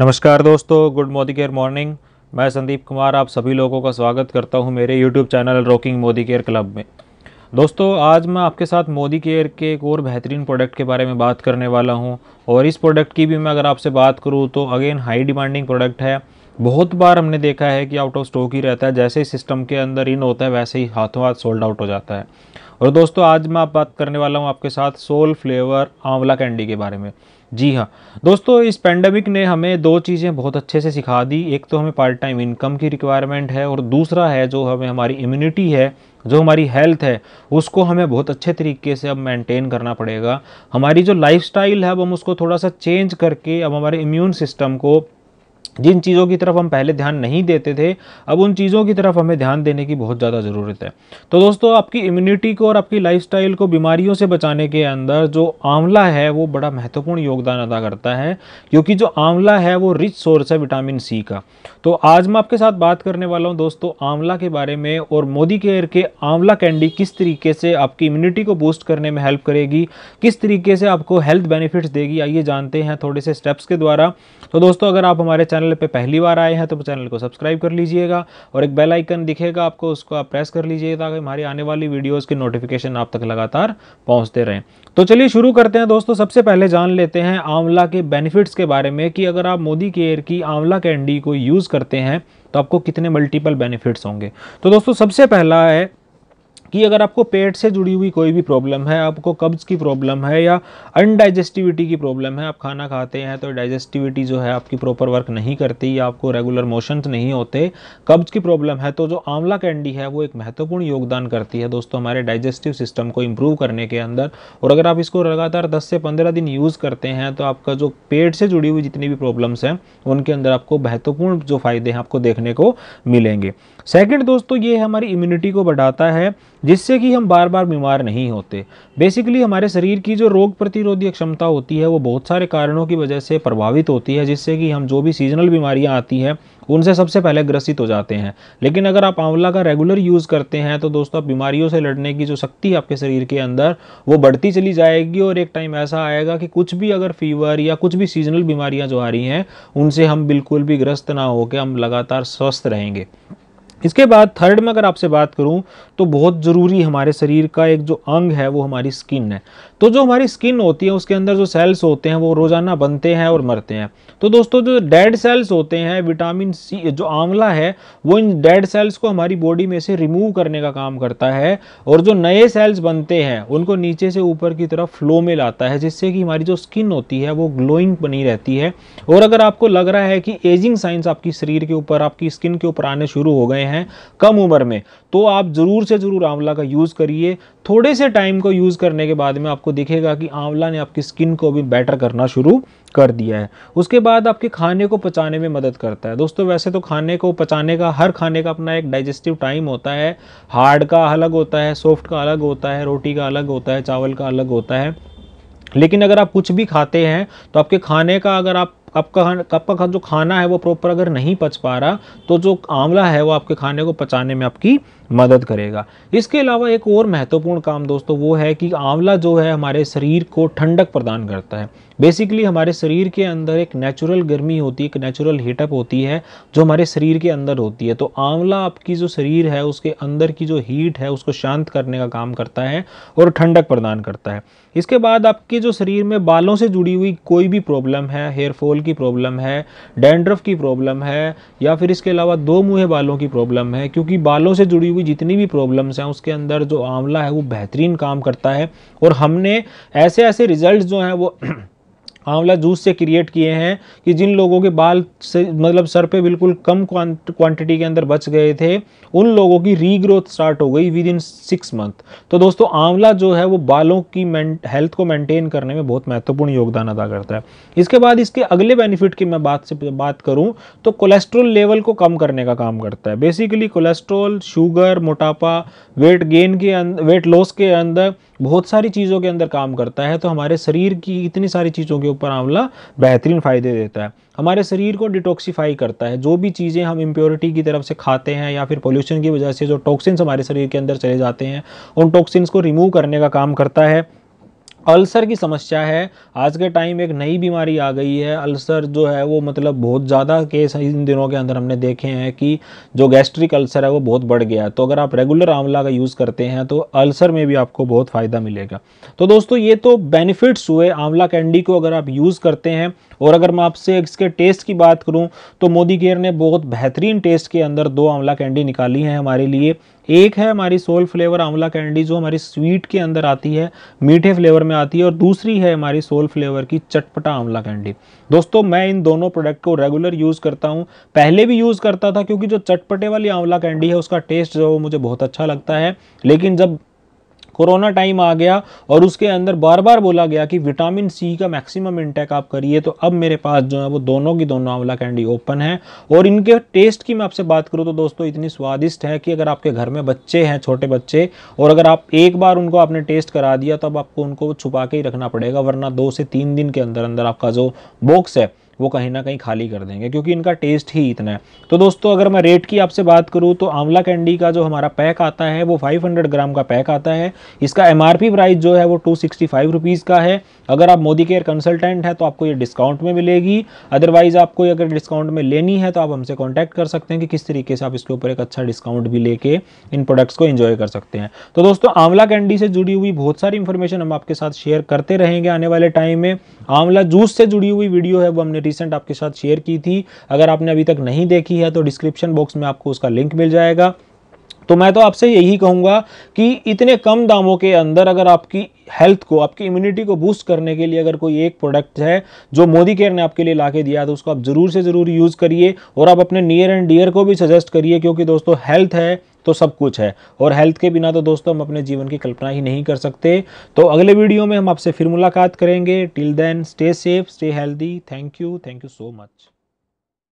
नमस्कार दोस्तों good Modi care morning मैं संदीप कुमार आप सभी लोगों का स्वागत करता हूं मेरे YouTube channel rocking Modi care club में दोस्तों आज मैं आपके साथ मोदी केयर के एक और बेहतरीन प्रोडक्ट के बारे में बात करने वाला हूं और इस प्रोडक्ट की भी मैं अगर आपसे बात करूं तो अगेन हाई डिमांडिंग प्रोडक्ट है बहुत बार हमने देखा है कि आउट ऑफ स्टॉक ही रहता है जैसे ही सिस्टम के अंदर इन होता है वैसे ही हाथों हाथ सोल्ड आउट हो जाता है और दोस्तों आज मैं आप बात करने वाला हूँ आपके साथ सोल फ्लेवर आंवला कैंडी के बारे में जी हाँ दोस्तों इस पैंडमिक ने हमें दो चीज़ें बहुत अच्छे से सिखा दी एक तो हमें पार्ट टाइम इनकम की रिक्वायरमेंट है और दूसरा है जो हमें हमारी इम्यूनिटी है जो हमारी हेल्थ है उसको हमें बहुत अच्छे तरीके से अब मेंटेन करना पड़ेगा हमारी जो लाइफस्टाइल है अब हम उसको थोड़ा सा चेंज करके अब हमारे इम्यून सिस्टम को जिन चीज़ों की तरफ हम पहले ध्यान नहीं देते थे अब उन चीज़ों की तरफ हमें ध्यान देने की बहुत ज़्यादा ज़रूरत है तो दोस्तों आपकी इम्यूनिटी को और आपकी लाइफस्टाइल को बीमारियों से बचाने के अंदर जो आंवला है वो बड़ा महत्वपूर्ण योगदान अदा करता है क्योंकि जो आंवला है वो रिच सोर्स है विटामिन सी का तो आज मैं आपके साथ बात करने वाला हूँ दोस्तों आंवला के बारे में और मोदी केयर के आंवला कैंडी किस तरीके से आपकी इम्यूनिटी को बूस्ट करने में हेल्प करेगी किस तरीके से आपको हेल्थ बेनिफिट्स देगी आइए जानते हैं थोड़े से स्टेप्स के द्वारा तो दोस्तों अगर आप हमारे चैनल चैनल पे पहली बार आए हैं तो चैनल को सब्सक्राइब कर लीजिएगा और एक बेल आइकन दिखेगा आपको उसको आप प्रेस कर लीजिएगा ताकि हमारी आने वाली वीडियोस की नोटिफिकेशन आप तक लगातार पहुंचते रहें तो चलिए शुरू करते हैं दोस्तों सबसे पहले जान लेते हैं आंवला के बेनिफिट्स के बारे में कि अगर आप मोदी केयर की आंवला कैंडी को यूज़ करते हैं तो आपको कितने मल्टीपल बेनिफिट्स होंगे तो दोस्तों सबसे पहला है कि अगर आपको पेट से जुड़ी हुई कोई भी प्रॉब्लम है आपको कब्ज़ की प्रॉब्लम है या अनडाइजेस्टिविटी की प्रॉब्लम है आप खाना खाते हैं तो डाइजेस्टिविटी जो है आपकी प्रॉपर वर्क नहीं करती या आपको रेगुलर मोशन नहीं होते कब्ज़ की प्रॉब्लम है तो जो आंवला कैंडी है वो एक महत्वपूर्ण योगदान करती है दोस्तों हमारे डाइजेस्टिव सिस्टम को इम्प्रूव करने के अंदर और अगर आप इसको लगातार दस से पंद्रह दिन यूज़ करते हैं तो आपका जो पेट से जुड़ी हुई जितनी भी प्रॉब्लम्स हैं उनके अंदर आपको महत्वपूर्ण जो फ़ायदे हैं आपको देखने को मिलेंगे सेकेंड दोस्तों ये हमारी इम्यूनिटी को बढ़ाता है जिससे कि हम बार बार बीमार नहीं होते बेसिकली हमारे शरीर की जो रोग प्रतिरोधी क्षमता होती है वो बहुत सारे कारणों की वजह से प्रभावित होती है जिससे कि हम जो भी सीजनल बीमारियाँ आती हैं उनसे सबसे पहले ग्रसित हो जाते हैं लेकिन अगर आप आंवला का रेगुलर यूज़ करते हैं तो दोस्तों बीमारियों से लड़ने की जो शक्ति आपके शरीर के अंदर वो बढ़ती चली जाएगी और एक टाइम ऐसा आएगा कि कुछ भी अगर फीवर या कुछ भी सीजनल बीमारियाँ जो आ रही हैं उनसे हम बिल्कुल भी ग्रस्त ना होकर हम लगातार स्वस्थ रहेंगे इसके बाद थर्ड में अगर आपसे बात करूं तो बहुत ज़रूरी हमारे शरीर का एक जो अंग है वो हमारी स्किन है तो जो हमारी स्किन होती है उसके अंदर जो सेल्स होते हैं वो रोज़ाना बनते हैं और मरते हैं तो दोस्तों जो डेड सेल्स होते हैं विटामिन सी जो आंवला है वो इन डेड सेल्स को हमारी बॉडी में से रिमूव करने का काम करता है और जो नए सेल्स बनते हैं उनको नीचे से ऊपर की तरफ फ्लो में लाता है जिससे कि हमारी जो स्किन होती है वो ग्लोइंग बनी रहती है और अगर आपको लग रहा है कि एजिंग साइंस आपकी शरीर के ऊपर आपकी स्किन के ऊपर आने शुरू हो गए हैं हैं कम उम्र में तो आप ज़रूर से ज़रूर आंवला का यूज़ करिए थोड़े से टाइम को यूज़ करने के बाद में आपको दिखेगा कि आंवला ने आपकी स्किन को भी बेटर करना शुरू कर दिया है उसके बाद आपके खाने को पचाने में मदद करता है दोस्तों वैसे तो खाने को पचाने का हर खाने का अपना एक डाइजेस्टिव टाइम होता है हार्ड का अलग होता है सॉफ्ट का अलग होता है रोटी का अलग होता है चावल का अलग होता है लेकिन अगर आप कुछ भी खाते हैं तो आपके खाने का अगर आप कप का कप का जो खाना है वो प्रॉपर अगर नहीं पच पा रहा तो जो आंवला है वो आपके खाने को पचाने में आपकी मदद करेगा इसके अलावा एक और महत्वपूर्ण काम दोस्तों वो है कि आंवला जो है हमारे शरीर को ठंडक प्रदान करता है बेसिकली हमारे शरीर के अंदर एक नेचुरल गर्मी होती है एक नेचुरल हीटअप होती है जो हमारे शरीर के अंदर होती है तो आंवला आपकी जो शरीर है उसके अंदर की जो हीट है उसको शांत करने का काम करता है और ठंडक प्रदान करता है इसके बाद आपके जो शरीर में बालों से जुड़ी हुई कोई भी प्रॉब्लम है हेयरफॉल की प्रॉब्लम है डैंड्रफ की प्रॉब्लम है या फिर इसके अलावा दो मुँह बालों की प्रॉब्लम है क्योंकि बालों से जुड़ी हुई जितनी भी प्रॉब्लम्स हैं उसके अंदर जो आंवला है वो बेहतरीन काम करता है और हमने ऐसे ऐसे रिजल्ट जो हैं वो आंवला जूस से क्रिएट किए हैं कि जिन लोगों के बाल से मतलब सर पे बिल्कुल कम क्वांटिटी के अंदर बच गए थे उन लोगों की रीग्रोथ स्टार्ट हो गई विद इन सिक्स मंथ तो दोस्तों आंवला जो है वो बालों की हेल्थ को मेंटेन करने में बहुत महत्वपूर्ण योगदान अदा करता है इसके बाद इसके अगले बेनिफिट की मैं बात से बात करूँ तो कोलेस्ट्रोल लेवल को कम करने का काम करता है बेसिकली कोलेस्ट्रोल शुगर मोटापा वेट गेन के वेट अं, लॉस के अंदर बहुत सारी चीज़ों के अंदर काम करता है तो हमारे शरीर की इतनी सारी चीज़ों के ऊपर आंवला बेहतरीन फ़ायदे देता है हमारे शरीर को डिटॉक्सिफाई करता है जो भी चीज़ें हम इम्प्योरिटी की तरफ से खाते हैं या फिर पोल्यूशन की वजह से जो टॉक्सिन्स हमारे शरीर के अंदर चले जाते हैं उन टॉक्सिन्स को रिमूव करने का काम करता है अल्सर की समस्या है आज के टाइम एक नई बीमारी आ गई है अल्सर जो है वो मतलब बहुत ज़्यादा केस इन दिनों के अंदर हमने देखे हैं कि जो गैस्ट्रिक अल्सर है वो बहुत बढ़ गया है तो अगर आप रेगुलर आंवला का यूज़ करते हैं तो अल्सर में भी आपको बहुत फ़ायदा मिलेगा तो दोस्तों ये तो बेनिफिट्स हुए आंवला कैंडी को अगर आप यूज़ करते हैं और अगर मैं आपसे इसके टेस्ट की बात करूँ तो मोदी केयर ने बहुत बेहतरीन टेस्ट के अंदर दो आंवला कैंडी निकाली है हमारे लिए एक है हमारी सोल फ्लेवर आंवला कैंडी जो हमारी स्वीट के अंदर आती है मीठे फ्लेवर में आती है और दूसरी है हमारी सोल फ्लेवर की चटपटा आंवला कैंडी दोस्तों मैं इन दोनों प्रोडक्ट को रेगुलर यूज़ करता हूँ पहले भी यूज़ करता था क्योंकि जो चटपटे वाली आंवला कैंडी है उसका टेस्ट जो मुझे बहुत अच्छा लगता है लेकिन जब कोरोना टाइम आ गया और उसके अंदर बार बार बोला गया कि विटामिन सी का मैक्सिमम इंटेक आप करिए तो अब मेरे पास जो है वो दोनों की दोनों आंवला कैंडी ओपन है और इनके टेस्ट की मैं आपसे बात करूँ तो दोस्तों इतनी स्वादिष्ट है कि अगर आपके घर में बच्चे हैं छोटे बच्चे और अगर आप एक बार उनको आपने टेस्ट करा दिया अब आपको उनको छुपा के ही रखना पड़ेगा वरना दो से तीन दिन के अंदर अंदर आपका जो बॉक्स है वो कहीं ना कहीं खाली कर देंगे क्योंकि इनका टेस्ट ही इतना है तो दोस्तों अगर मैं रेट की आपसे बात करूँ तो आंवला कैंडी का जो हमारा पैक आता है वो 500 ग्राम का पैक आता है इसका एम प्राइस जो है वो टू सिक्सटी का है अगर आप मोदी केयर कंसल्टेंट हैं तो आपको ये डिस्काउंट में मिलेगी अदरवाइज़ आपको अगर डिस्काउंट में लेनी है तो आप हमसे कॉन्टैक्ट कर सकते हैं कि किस तरीके से आप इसके ऊपर एक अच्छा डिस्काउंट भी लेके इन प्रोडक्ट्स को इन्जॉय कर सकते हैं तो दोस्तों आंवला कैंडी से जुड़ी हुई बहुत सारी इन्फॉर्मेशन हम आपके साथ शेयर करते रहेंगे आने वाले टाइम में आंवला जूस से जुड़ी हुई वीडियो है वो हमने रिसेंट आपके साथ शेयर की थी अगर आपने अभी तक नहीं देखी है तो डिस्क्रिप्शन बॉक्स में आपको उसका लिंक मिल जाएगा तो मैं तो आपसे यही कहूंगा कि इतने कम दामों के अंदर अगर आपकी हेल्थ को आपकी इम्यूनिटी को बूस्ट करने के लिए अगर कोई एक प्रोडक्ट है जो मोदी केयर ने आपके लिए लाके दिया है तो उसको आप ज़रूर से ज़रूर यूज़ करिए और आप अपने नियर एंड डियर को भी सजेस्ट करिए क्योंकि दोस्तों हेल्थ है तो सब कुछ है और हेल्थ के बिना तो दोस्तों हम अपने जीवन की कल्पना ही नहीं कर सकते तो अगले वीडियो में हम आपसे फिर मुलाकात करेंगे till then stay safe stay healthy thank you thank you so much